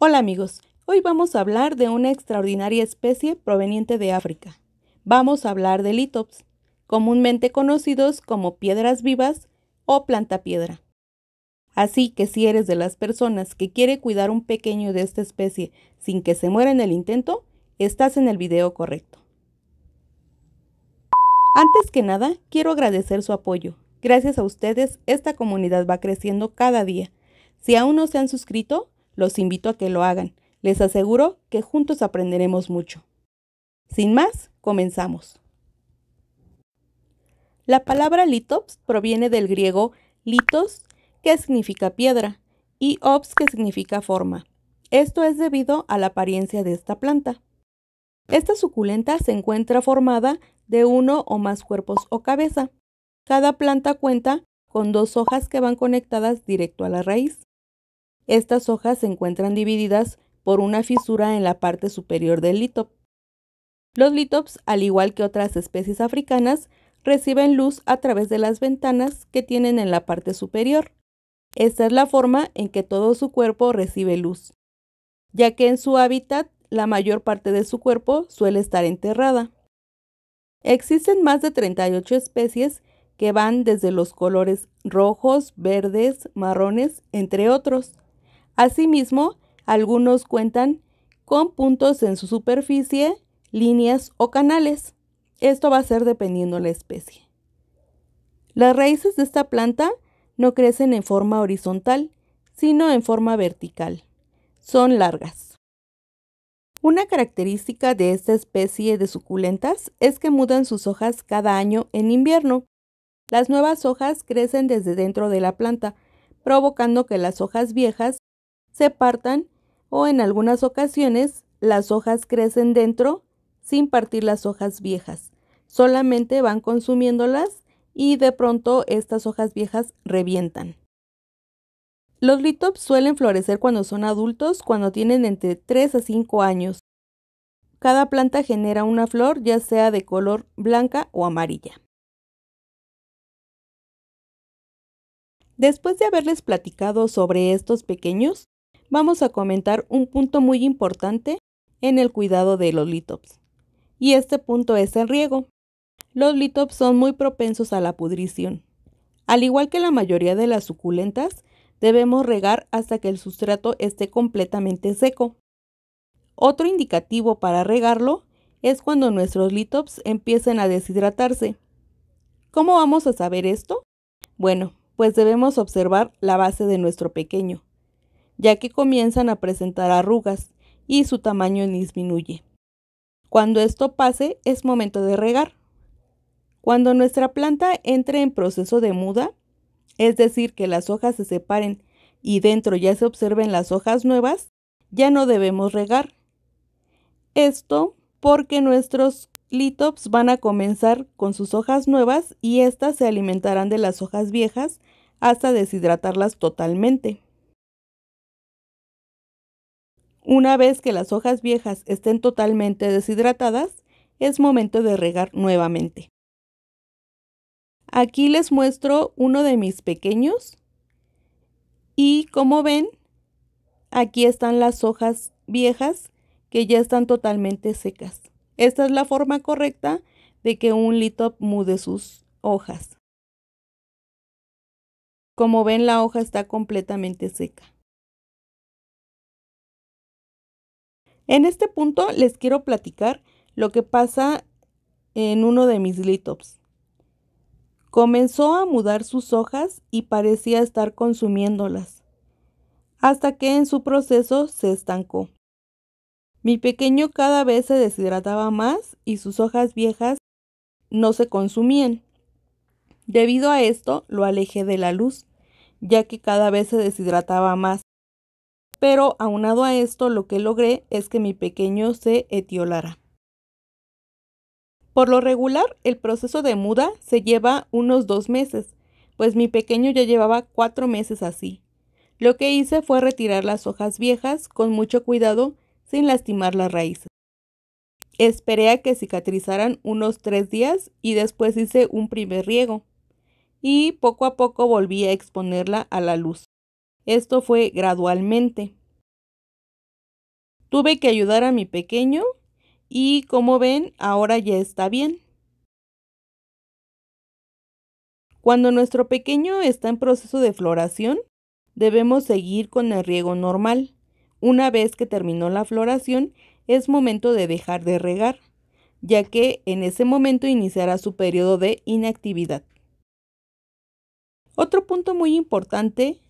Hola amigos, hoy vamos a hablar de una extraordinaria especie proveniente de África. Vamos a hablar de litops, comúnmente conocidos como piedras vivas o planta piedra. Así que si eres de las personas que quiere cuidar un pequeño de esta especie sin que se muera en el intento, estás en el video correcto. Antes que nada, quiero agradecer su apoyo. Gracias a ustedes, esta comunidad va creciendo cada día. Si aún no se han suscrito, los invito a que lo hagan. Les aseguro que juntos aprenderemos mucho. Sin más, comenzamos. La palabra litops proviene del griego litos, que significa piedra, y ops, que significa forma. Esto es debido a la apariencia de esta planta. Esta suculenta se encuentra formada de uno o más cuerpos o cabeza. Cada planta cuenta con dos hojas que van conectadas directo a la raíz. Estas hojas se encuentran divididas por una fisura en la parte superior del litop. Los litops, al igual que otras especies africanas, reciben luz a través de las ventanas que tienen en la parte superior. Esta es la forma en que todo su cuerpo recibe luz, ya que en su hábitat la mayor parte de su cuerpo suele estar enterrada. Existen más de 38 especies que van desde los colores rojos, verdes, marrones, entre otros. Asimismo, algunos cuentan con puntos en su superficie, líneas o canales. Esto va a ser dependiendo la especie. Las raíces de esta planta no crecen en forma horizontal, sino en forma vertical. Son largas. Una característica de esta especie de suculentas es que mudan sus hojas cada año en invierno. Las nuevas hojas crecen desde dentro de la planta, provocando que las hojas viejas se partan o en algunas ocasiones las hojas crecen dentro sin partir las hojas viejas. Solamente van consumiéndolas y de pronto estas hojas viejas revientan. Los litops suelen florecer cuando son adultos, cuando tienen entre 3 a 5 años. Cada planta genera una flor, ya sea de color blanca o amarilla. Después de haberles platicado sobre estos pequeños, vamos a comentar un punto muy importante en el cuidado de los litops. Y este punto es el riego. Los litops son muy propensos a la pudrición. Al igual que la mayoría de las suculentas, debemos regar hasta que el sustrato esté completamente seco. Otro indicativo para regarlo es cuando nuestros litops empiecen a deshidratarse. ¿Cómo vamos a saber esto? Bueno, pues debemos observar la base de nuestro pequeño ya que comienzan a presentar arrugas y su tamaño disminuye. Cuando esto pase es momento de regar. Cuando nuestra planta entre en proceso de muda, es decir, que las hojas se separen y dentro ya se observen las hojas nuevas, ya no debemos regar. Esto porque nuestros litops van a comenzar con sus hojas nuevas y éstas se alimentarán de las hojas viejas hasta deshidratarlas totalmente. Una vez que las hojas viejas estén totalmente deshidratadas, es momento de regar nuevamente. Aquí les muestro uno de mis pequeños y como ven, aquí están las hojas viejas que ya están totalmente secas. Esta es la forma correcta de que un litop mude sus hojas. Como ven, la hoja está completamente seca. En este punto les quiero platicar lo que pasa en uno de mis litops. Comenzó a mudar sus hojas y parecía estar consumiéndolas, hasta que en su proceso se estancó. Mi pequeño cada vez se deshidrataba más y sus hojas viejas no se consumían. Debido a esto lo alejé de la luz, ya que cada vez se deshidrataba más. Pero aunado a esto, lo que logré es que mi pequeño se etiolara. Por lo regular, el proceso de muda se lleva unos dos meses, pues mi pequeño ya llevaba cuatro meses así. Lo que hice fue retirar las hojas viejas con mucho cuidado sin lastimar las raíces. Esperé a que cicatrizaran unos tres días y después hice un primer riego. Y poco a poco volví a exponerla a la luz. Esto fue gradualmente. Tuve que ayudar a mi pequeño y como ven, ahora ya está bien. Cuando nuestro pequeño está en proceso de floración, debemos seguir con el riego normal. Una vez que terminó la floración, es momento de dejar de regar, ya que en ese momento iniciará su periodo de inactividad. Otro punto muy importante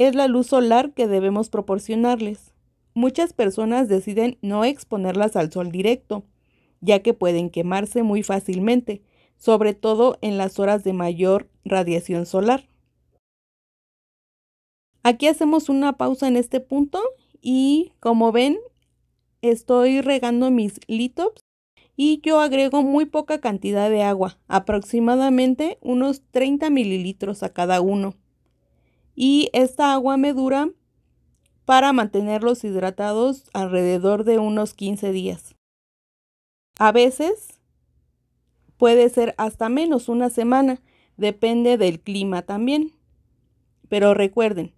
es la luz solar que debemos proporcionarles. Muchas personas deciden no exponerlas al sol directo, ya que pueden quemarse muy fácilmente, sobre todo en las horas de mayor radiación solar. Aquí hacemos una pausa en este punto y como ven estoy regando mis litops y yo agrego muy poca cantidad de agua, aproximadamente unos 30 mililitros a cada uno y esta agua me dura para mantenerlos hidratados alrededor de unos 15 días. A veces puede ser hasta menos una semana, depende del clima también. Pero recuerden,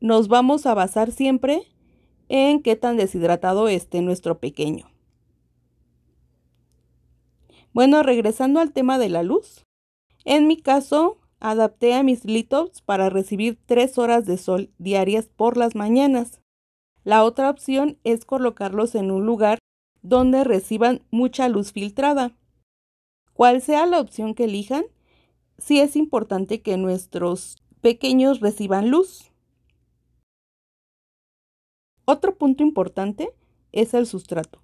nos vamos a basar siempre en qué tan deshidratado esté nuestro pequeño. Bueno, regresando al tema de la luz, en mi caso Adapté a mis litops para recibir tres horas de sol diarias por las mañanas. La otra opción es colocarlos en un lugar donde reciban mucha luz filtrada. Cual sea la opción que elijan, sí es importante que nuestros pequeños reciban luz. Otro punto importante es el sustrato.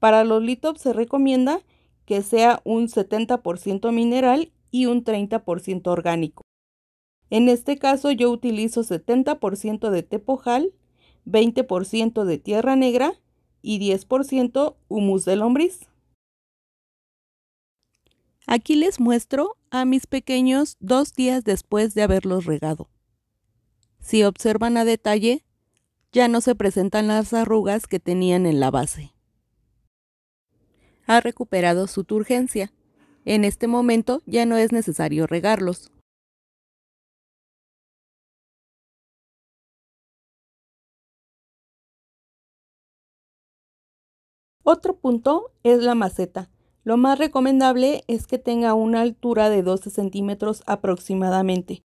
Para los litops se recomienda que sea un 70% mineral y un 30% orgánico. En este caso yo utilizo 70% de tepojal, 20% de tierra negra y 10% humus de lombriz. Aquí les muestro a mis pequeños dos días después de haberlos regado. Si observan a detalle, ya no se presentan las arrugas que tenían en la base. Ha recuperado su turgencia. En este momento ya no es necesario regarlos. Otro punto es la maceta. Lo más recomendable es que tenga una altura de 12 centímetros aproximadamente,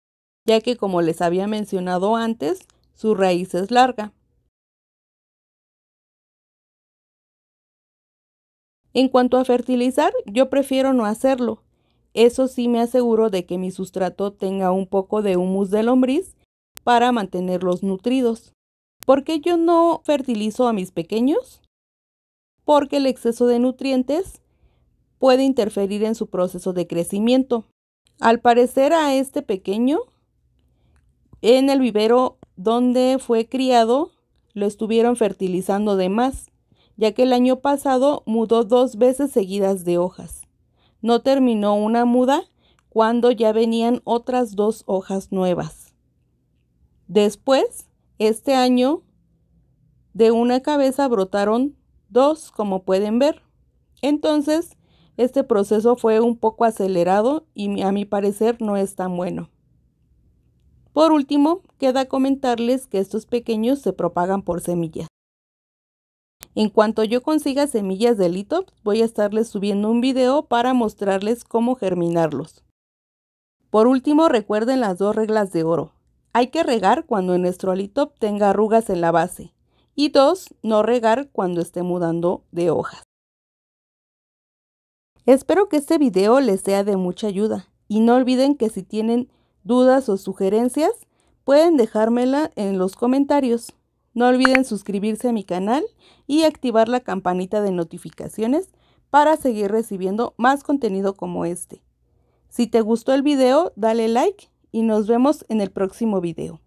ya que como les había mencionado antes, su raíz es larga. En cuanto a fertilizar, yo prefiero no hacerlo. Eso sí me aseguro de que mi sustrato tenga un poco de humus de lombriz para mantenerlos nutridos. ¿Por qué yo no fertilizo a mis pequeños? Porque el exceso de nutrientes puede interferir en su proceso de crecimiento. Al parecer a este pequeño, en el vivero donde fue criado, lo estuvieron fertilizando de más ya que el año pasado mudó dos veces seguidas de hojas. No terminó una muda cuando ya venían otras dos hojas nuevas. Después, este año, de una cabeza brotaron dos, como pueden ver. Entonces, este proceso fue un poco acelerado y a mi parecer no es tan bueno. Por último, queda comentarles que estos pequeños se propagan por semillas. En cuanto yo consiga semillas de litops, voy a estarles subiendo un video para mostrarles cómo germinarlos. Por último, recuerden las dos reglas de oro. Hay que regar cuando nuestro litop tenga arrugas en la base. Y dos, no regar cuando esté mudando de hojas. Espero que este video les sea de mucha ayuda. Y no olviden que si tienen dudas o sugerencias, pueden dejármela en los comentarios. No olviden suscribirse a mi canal y activar la campanita de notificaciones para seguir recibiendo más contenido como este. Si te gustó el video, dale like y nos vemos en el próximo video.